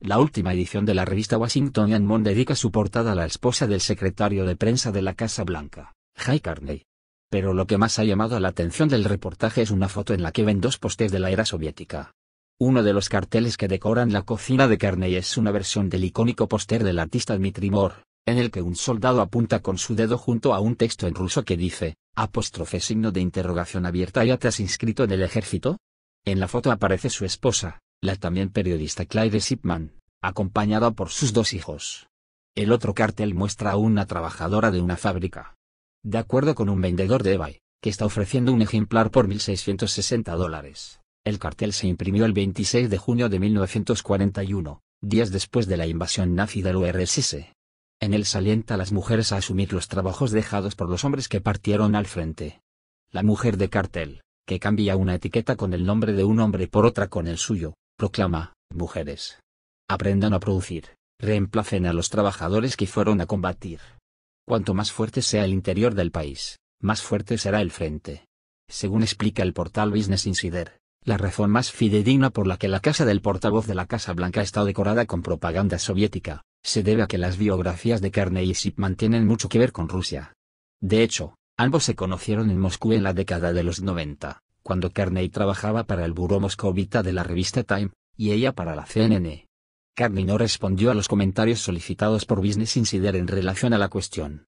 La última edición de la revista Washingtonian Mon dedica su portada a la esposa del secretario de prensa de la Casa Blanca, Jay Carney. Pero lo que más ha llamado la atención del reportaje es una foto en la que ven dos postes de la era soviética. Uno de los carteles que decoran la cocina de Carney es una versión del icónico póster del artista Dmitry Mor, en el que un soldado apunta con su dedo junto a un texto en ruso que dice, apóstrofe signo de interrogación abierta ya te has inscrito en el ejército. En la foto aparece su esposa, la también periodista Claire Shipman, acompañada por sus dos hijos. El otro cartel muestra a una trabajadora de una fábrica. De acuerdo con un vendedor de eBay, que está ofreciendo un ejemplar por 1.660 dólares, el cartel se imprimió el 26 de junio de 1941, días después de la invasión nazi del URSS. En él se alienta a las mujeres a asumir los trabajos dejados por los hombres que partieron al frente. La mujer de cartel, que cambia una etiqueta con el nombre de un hombre por otra con el suyo, proclama, mujeres. Aprendan a producir, reemplacen a los trabajadores que fueron a combatir. Cuanto más fuerte sea el interior del país, más fuerte será el frente. Según explica el portal Business Insider, la razón más fidedigna por la que la casa del portavoz de la Casa Blanca está decorada con propaganda soviética, se debe a que las biografías de Carney y Sip mantienen mucho que ver con Rusia. De hecho, ambos se conocieron en Moscú en la década de los 90 cuando Carney trabajaba para el buró moscovita de la revista Time, y ella para la CNN. Carney no respondió a los comentarios solicitados por Business Insider en relación a la cuestión.